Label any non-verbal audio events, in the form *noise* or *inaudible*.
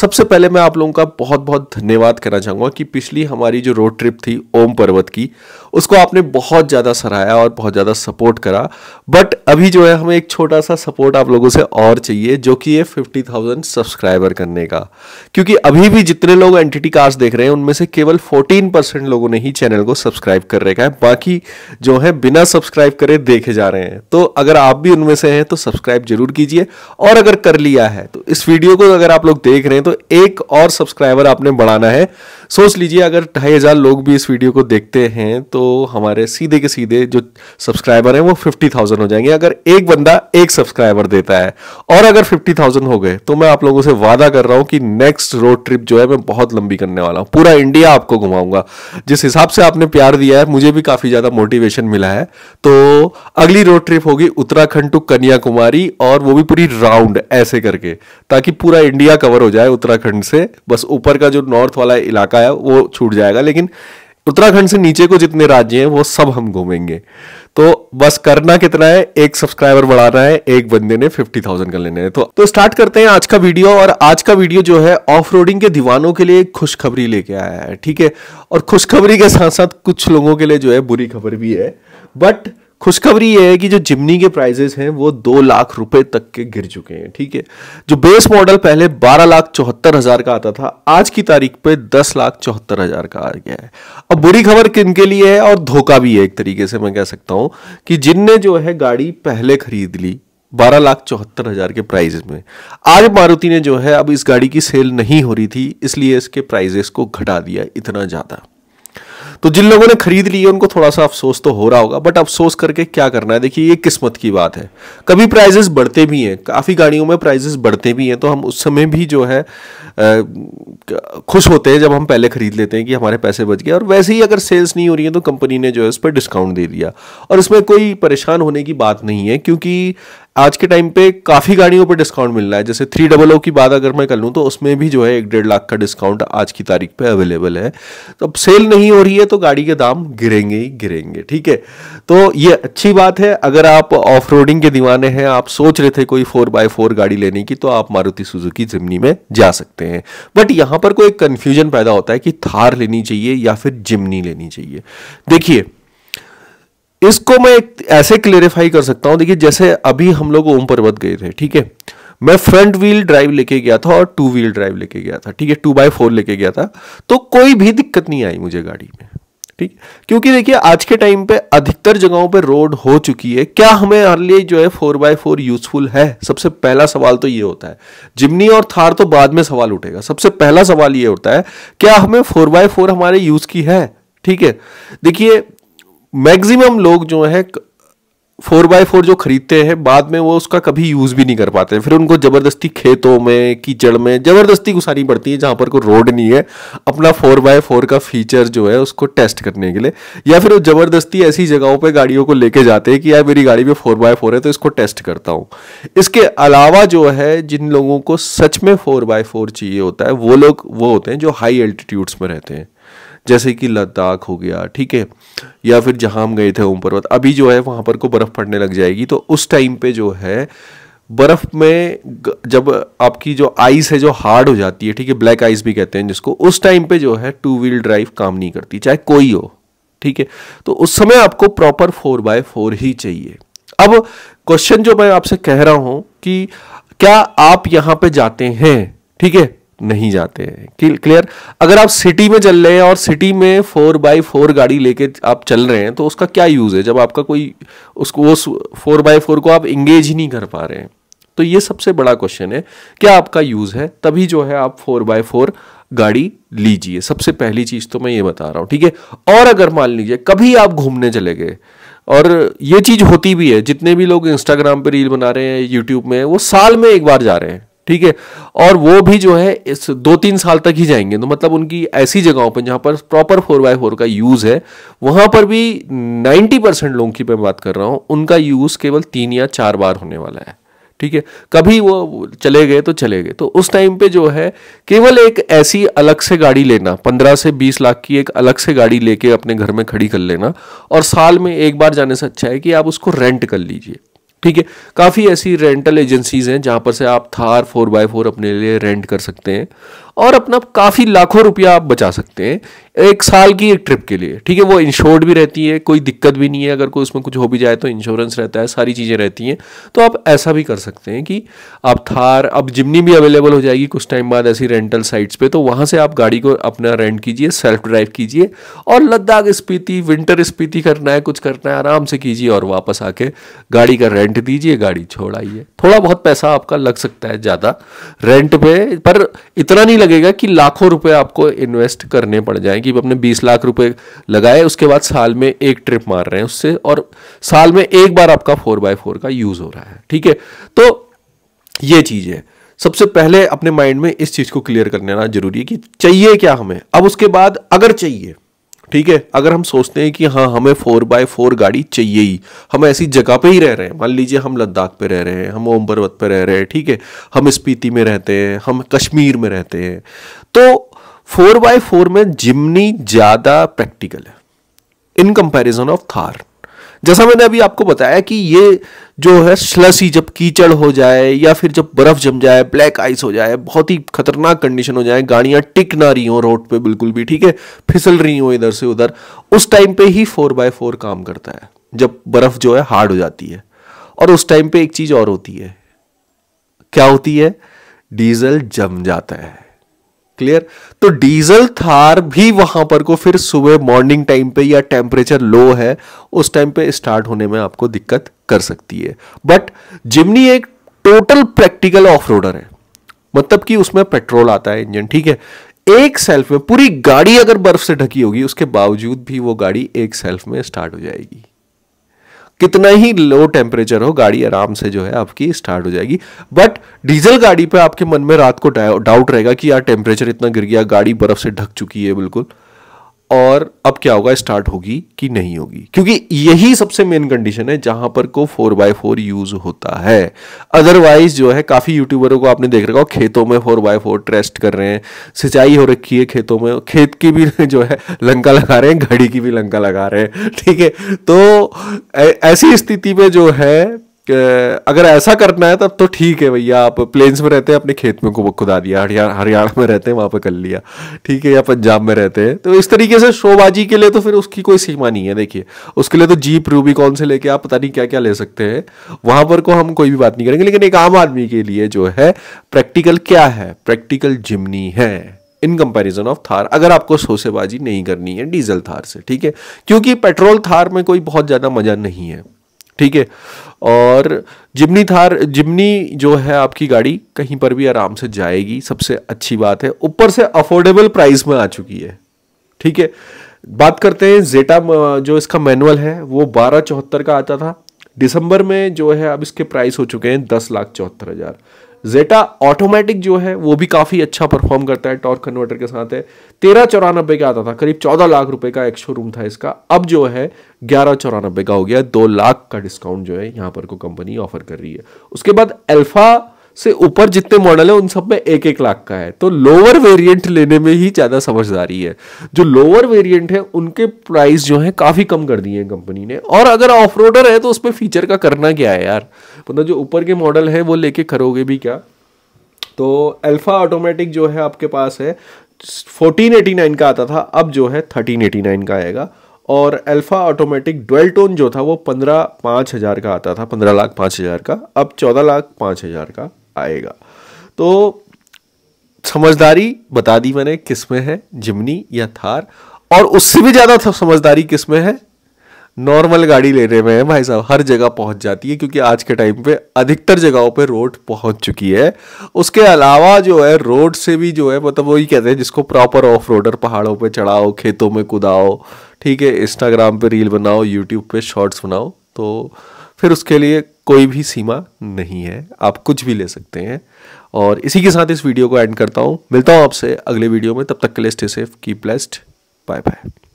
सबसे पहले मैं आप लोगों का बहुत बहुत धन्यवाद करना चाहूंगा कि पिछली हमारी जो रोड ट्रिप थी ओम पर्वत की उसको आपने बहुत ज़्यादा सराहाया और बहुत ज़्यादा सपोर्ट करा बट अभी जो है हमें एक छोटा सा सपोर्ट आप लोगों से और चाहिए जो कि ये फिफ्टी थाउजेंड सब्सक्राइबर करने का क्योंकि अभी भी जितने लोग एंटिटी कास्ट देख रहे हैं उनमें से केवल फोर्टीन परसेंट लोगों ने ही चैनल को सब्सक्राइब कर रखा है बाकी जो है बिना सब्सक्राइब करे देखे जा रहे हैं तो अगर आप भी उनमें से हैं तो सब्सक्राइब जरूर कीजिए और अगर कर लिया है तो इस वीडियो को अगर आप लोग देख रहे हैं तो तो एक और सब्सक्राइबर आपने बढ़ाना है सोच लीजिए अगर ढाई हज़ार लोग भी इस वीडियो को देखते हैं तो हमारे सीधे के सीधे जो सब्सक्राइबर हैं वो फिफ्टी थाउजेंड हो जाएंगे अगर एक बंदा एक सब्सक्राइबर देता है और अगर फिफ्टी थाउजेंड हो गए तो मैं आप लोगों से वादा कर रहा हूँ कि नेक्स्ट रोड ट्रिप जो है मैं बहुत लंबी करने वाला हूँ पूरा इंडिया आपको घुमाऊंगा जिस हिसाब से आपने प्यार दिया है मुझे भी काफ़ी ज़्यादा मोटिवेशन मिला है तो अगली रोड ट्रिप होगी उत्तराखंड टू कन्याकुमारी और वो भी पूरी राउंड ऐसे करके ताकि पूरा इंडिया कवर हो जाए उत्तराखंड से बस ऊपर का जो नॉर्थ वाला इलाका है वो छूट जाएगा लेकिन उत्तराखंड से नीचे को जितने राज्य हैं वो सब हम घूमेंगे तो बस करना कितना है एक सब्सक्राइबर बढ़ाना है एक बंदे ने फिफ्टी थाउजेंड कर लेने हैं तो, तो स्टार्ट करते हैं आज का वीडियो और आज का वीडियो जो है ऑफ रोडिंग के दीवानों के लिए खुशखबरी लेके आया है ठीक है और खुशखबरी के साथ साथ कुछ लोगों के लिए जो है बुरी खबर भी है बट खुशखबरी ये है कि जो जिमनी के प्राइजेस हैं वो दो लाख रुपए तक के गिर चुके हैं ठीक है जो बेस मॉडल पहले बारह लाख चौहत्तर हजार का आता था आज की तारीख पे दस लाख चौहत्तर हजार का आ गया है अब बुरी खबर किन के लिए है और धोखा भी है एक तरीके से मैं कह सकता हूं कि जिनने जो है गाड़ी पहले खरीद ली बारह लाख चौहत्तर हजार के प्राइजेस में आज मारुति ने जो है अब इस गाड़ी की सेल नहीं हो रही थी इसलिए इसके प्राइजेस को घटा दिया इतना ज्यादा तो जिन लोगों ने खरीद ली है उनको थोड़ा सा अफसोस तो हो रहा होगा बट अफसोस करके क्या करना है देखिए ये किस्मत की बात है कभी प्राइजेस बढ़ते भी हैं काफ़ी गाड़ियों में प्राइजेस बढ़ते भी हैं तो हम उस समय भी जो है खुश होते हैं जब हम पहले खरीद लेते हैं कि हमारे पैसे बच गए और वैसे ही अगर सेल्स नहीं हो रही है तो कंपनी ने जो है उस पर डिस्काउंट दे दिया और इसमें कोई परेशान होने की बात नहीं है क्योंकि आज के टाइम पे काफ़ी गाड़ियों पर डिस्काउंट मिल रहा है जैसे थ्री डबल ओ की बात अगर मैं कर लूँ तो उसमें भी जो है एक डेढ़ लाख का डिस्काउंट आज की तारीख पे अवेलेबल है तो अब सेल नहीं हो रही है तो गाड़ी के दाम गिरेंगे ही गिरेंगे ठीक है तो ये अच्छी बात है अगर आप ऑफ रोडिंग के दीवाने हैं आप सोच रहे थे कोई फोर बाय फोर गाड़ी लेने की तो आप मारुति सुजुकी जिमनी में जा सकते हैं बट यहाँ पर कोई कन्फ्यूजन पैदा होता है कि थार लेनी चाहिए या फिर जिमनी लेनी चाहिए देखिए इसको मैं एक ऐसे क्लेरिफाई कर सकता हूं देखिए जैसे अभी हम लोग ओम पर्वत गए थे ठीक है मैं फ्रंट व्हील ड्राइव लेके गया था और टू व्हील ड्राइव लेके गया था ठीक है टू बाय फोर लेके गया था तो कोई भी दिक्कत नहीं आई मुझे गाड़ी में ठीक क्योंकि देखिए आज के टाइम पे अधिकतर जगहों पे रोड हो चुकी है क्या हमें अर्ली लिए जो है फोर बाय फोर यूजफुल है सबसे पहला सवाल तो ये होता है जिमनी और थार तो बाद में सवाल उठेगा सबसे पहला सवाल ये होता है क्या हमें फोर बाय फोर हमारे यूज की है ठीक है देखिए मैक्सिमम लोग जो है फोर बाय फोर जो खरीदते हैं बाद में वो उसका कभी यूज़ भी नहीं कर पाते फिर उनको ज़बरदस्ती खेतों में कीचड़ में ज़बरदस्ती घुसानी पड़ती है जहाँ पर कोई रोड नहीं है अपना फोर बाय फोर का फीचर जो है उसको टेस्ट करने के लिए या फिर वो ज़बरदस्ती ऐसी जगहों पे गाड़ियों को लेके जाते हैं कि यार मेरी गाड़ी में फोर बाय फोर है तो इसको टेस्ट करता हूँ इसके अलावा जो है जिन लोगों को सच में फोर बाय फोर चाहिए होता है वो लोग वो होते हैं जो हाई एल्टीट्यूड्स में रहते हैं जैसे कि लद्दाख हो गया ठीक है या फिर जहां हम गए थे ओम पर्वत अभी जो है वहां पर को बर्फ़ पड़ने लग जाएगी तो उस टाइम पे जो है बर्फ़ में जब आपकी जो आइस है जो हार्ड हो जाती है ठीक है ब्लैक आइस भी कहते हैं जिसको उस टाइम पे जो है टू व्हील ड्राइव काम नहीं करती चाहे कोई हो ठीक है तो उस समय आपको प्रॉपर फोर बाय फोर ही चाहिए अब क्वेश्चन जो मैं आपसे कह रहा हूं कि क्या आप यहां पे जाते हैं ठीक है नहीं जाते हैं क्लियर अगर आप सिटी में चल रहे हैं और सिटी में फोर बाई फोर गाड़ी लेके आप चल रहे हैं तो उसका क्या यूज़ है जब आपका कोई उसको उस फोर बाई फोर को आप इंगेज ही नहीं कर पा रहे हैं तो ये सबसे बड़ा क्वेश्चन है क्या आपका यूज़ है तभी जो है आप फोर बाय फोर गाड़ी लीजिए सबसे पहली चीज़ तो मैं ये बता रहा हूं ठीक है और अगर मान लीजिए कभी आप घूमने चले गए और ये चीज़ होती भी है जितने भी लोग इंस्टाग्राम पे रील बना रहे हैं यूट्यूब में वो साल में एक बार जा रहे हैं ठीक है और वो भी जो है इस दो तीन साल तक ही जाएंगे तो मतलब उनकी ऐसी जगहों पर जहां पर प्रॉपर फोर बाय फोर का यूज़ है वहां पर भी नाइन्टी परसेंट लोगों की मैं बात कर रहा हूं उनका यूज़ केवल तीन या चार बार होने वाला है ठीक है कभी वो चले गए तो चले गए तो उस टाइम पे जो है केवल एक ऐसी अलग से गाड़ी लेना पंद्रह से बीस लाख की एक अलग से गाड़ी लेके अपने घर में खड़ी कर लेना और साल में एक बार जाने से अच्छा है कि आप उसको रेंट कर लीजिए ठीक है काफ़ी ऐसी रेंटल एजेंसीज़ हैं जहाँ पर से आप थार फोर बाय फोर अपने लिए रेंट कर सकते हैं और अपना काफ़ी लाखों रुपया आप बचा सकते हैं एक साल की एक ट्रिप के लिए ठीक है वो इंश्योर्ड भी रहती है कोई दिक्कत भी नहीं है अगर कोई उसमें कुछ हो भी जाए तो इंश्योरेंस रहता है सारी चीज़ें रहती हैं तो आप ऐसा भी कर सकते हैं कि आप थार अब जिमनी भी अवेलेबल हो जाएगी कुछ टाइम बाद ऐसी रेंटल साइट्स पे तो वहाँ से आप गाड़ी को अपना रेंट कीजिए सेल्फ ड्राइव कीजिए और लद्दाख स्पीति विंटर स्पीति करना है कुछ करना है आराम से कीजिए और वापस आके गाड़ी का रेंट दीजिए गाड़ी छोड़ आइए थोड़ा बहुत पैसा आपका लग सकता है ज़्यादा रेंट पे पर इतना नहीं लगेगा कि लाखों रुपए आपको इन्वेस्ट करने पड़ जाए कि अपने बीस लाख रुपए लगाए उसके बाद साल में एक ट्रिप मार रहे हैं उससे और साल में एक बार आपका फोर बाय फोर का यूज हो रहा है ठीक है तो ये चीज़ है सबसे पहले अपने माइंड में इस चीज़ को क्लियर कर लेना जरूरी है कि चाहिए क्या हमें अब उसके बाद अगर चाहिए ठीक है अगर हम सोचते हैं कि हाँ हमें फोर बाय फोर गाड़ी चाहिए ही हम ऐसी जगह पे ही रह रहे हैं मान लीजिए हम लद्दाख पे रह रहे हैं हम ओम पर्वत पे रह रहे हैं ठीक है हम स्पीति में रहते हैं हम कश्मीर में रहते हैं तो फोर बाय फोर में जिमनी ज़्यादा प्रैक्टिकल है इन कंपैरिजन ऑफ थार जैसा मैंने अभी आपको बताया कि ये जो है स्लसी जब कीचड़ हो जाए या फिर जब बर्फ जम जाए ब्लैक आइस हो जाए बहुत ही खतरनाक कंडीशन हो जाए गाड़ियां टिक ना रही हो रोड पे बिल्कुल भी ठीक है फिसल रही हो इधर से उधर उस टाइम पे ही फोर बाय फोर काम करता है जब बर्फ जो है हार्ड हो जाती है और उस टाइम पे एक चीज और होती है क्या होती है डीजल जम जाता है क्लियर तो डीजल थार भी वहां पर को फिर सुबह मॉर्निंग टाइम पे या टेम्परेचर लो है उस टाइम पे स्टार्ट होने में आपको दिक्कत कर सकती है बट जिमनी एक टोटल प्रैक्टिकल ऑफ रोडर है मतलब कि उसमें पेट्रोल आता है इंजन ठीक है एक सेल्फ में पूरी गाड़ी अगर बर्फ से ढकी होगी उसके बावजूद भी वो गाड़ी एक सेल्फ में स्टार्ट हो जाएगी कितना ही लो टेम्परेचर हो गाड़ी आराम से जो है आपकी स्टार्ट हो जाएगी बट डीजल गाड़ी पर आपके मन में रात को डाउट रहेगा कि यार टेम्परेचर इतना गिर गया गाड़ी बर्फ से ढक चुकी है बिल्कुल और अब क्या होगा स्टार्ट होगी कि नहीं होगी क्योंकि यही सबसे मेन कंडीशन है जहां पर को फोर बाय फोर यूज होता है अदरवाइज जो है काफी यूट्यूबरों को आपने देख रखा हो खेतों में फोर बाय फोर ट्रेस्ट कर रहे हैं सिंचाई हो रखी है खेतों में खेत की भी *laughs* जो है लंका लगा रहे हैं घड़ी की भी लंका लगा रहे हैं ठीक है तो ऐसी स्थिति में जो है अगर ऐसा करना है तब तो ठीक है भैया आप प्लेन्स में रहते हैं अपने खेत में को खुदा दिया हरियाणा में रहते हैं वहाँ पे कर लिया ठीक है या पंजाब में रहते हैं तो इस तरीके से शोबाजी के लिए तो फिर उसकी कोई सीमा नहीं है देखिए उसके लिए तो जीप रूबी कौन से लेके आप पता नहीं क्या क्या ले सकते हैं वहाँ पर को हम कोई भी बात नहीं करेंगे लेकिन एक आम आदमी के लिए जो है प्रैक्टिकल क्या है प्रैक्टिकल जिमनी है इन कंपैरिजन ऑफ थार अगर आपको सोसेबाजी नहीं करनी है डीजल थार से ठीक है क्योंकि पेट्रोल थार में कोई बहुत ज़्यादा मज़ा नहीं है ठीक है और जिमनी थार जिमनी जो है आपकी गाड़ी कहीं पर भी आराम से जाएगी सबसे अच्छी बात है ऊपर से अफोर्डेबल प्राइस में आ चुकी है ठीक है बात करते हैं जेटा जो इसका मैनुअल है वो बारह चौहत्तर का आता था दिसंबर में जो है अब इसके प्राइस हो चुके हैं दस लाख चौहत्तर हज़ार जेटा ऑटोमेटिक जो है वो भी काफ़ी अच्छा परफॉर्म करता है टॉर्क कन्वर्टर के साथ है तेरह चौरानबे का आता था करीब चौदह लाख रुपए का एक शोरूम था इसका अब जो है ग्यारह चौरानबे का हो गया दो लाख का डिस्काउंट जो है यहां पर को कंपनी ऑफर कर रही है उसके बाद अल्फा से ऊपर जितने मॉडल है उन सब में एक एक लाख का है तो लोअर वेरिएंट लेने में ही ज़्यादा समझदारी है जो लोअर वेरिएंट है उनके प्राइस जो है काफ़ी कम कर दिए हैं कंपनी ने और अगर ऑफ रोडर है तो उसमें फीचर का करना क्या है यार मतलब जो ऊपर के मॉडल हैं वो लेके करोगे भी क्या तो अल्फ़ा ऑटोमेटिक जो है आपके पास है 1489 का आता था अब जो है 1389 का आएगा और अल्फ़ा ऑटोमेटिक डुअल टोन जो था वो पंद्रह पाँच हज़ार का आता था पंद्रह लाख पाँच हज़ार का अब चौदह लाख पाँच हज़ार का आएगा तो समझदारी बता दी मैंने किस में है जिमनी या थार और उससे भी ज़्यादा समझदारी किस में है नॉर्मल गाड़ी लेने में है भाई साहब हर जगह पहुंच जाती है क्योंकि आज के टाइम पे अधिकतर जगहों पे रोड पहुंच चुकी है उसके अलावा जो है रोड से भी जो है मतलब वही कहते हैं जिसको प्रॉपर ऑफ रोडर पहाड़ों पे चढ़ाओ खेतों में कुदाओ ठीक है इंस्टाग्राम पे रील बनाओ यूट्यूब पे शॉर्ट्स बनाओ तो फिर उसके लिए कोई भी सीमा नहीं है आप कुछ भी ले सकते हैं और इसी के साथ इस वीडियो को एंड करता हूँ मिलता हूँ आपसे अगले वीडियो में तब तक के लिए स्टे सेफ की ब्लेस्ड बाय बाय